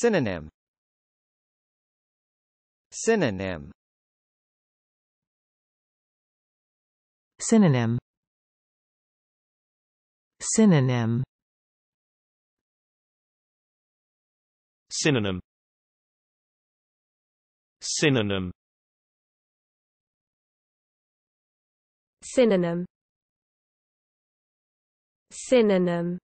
Synonym Synonym Synonym Synonym Synonym Synonym Synonym Synonym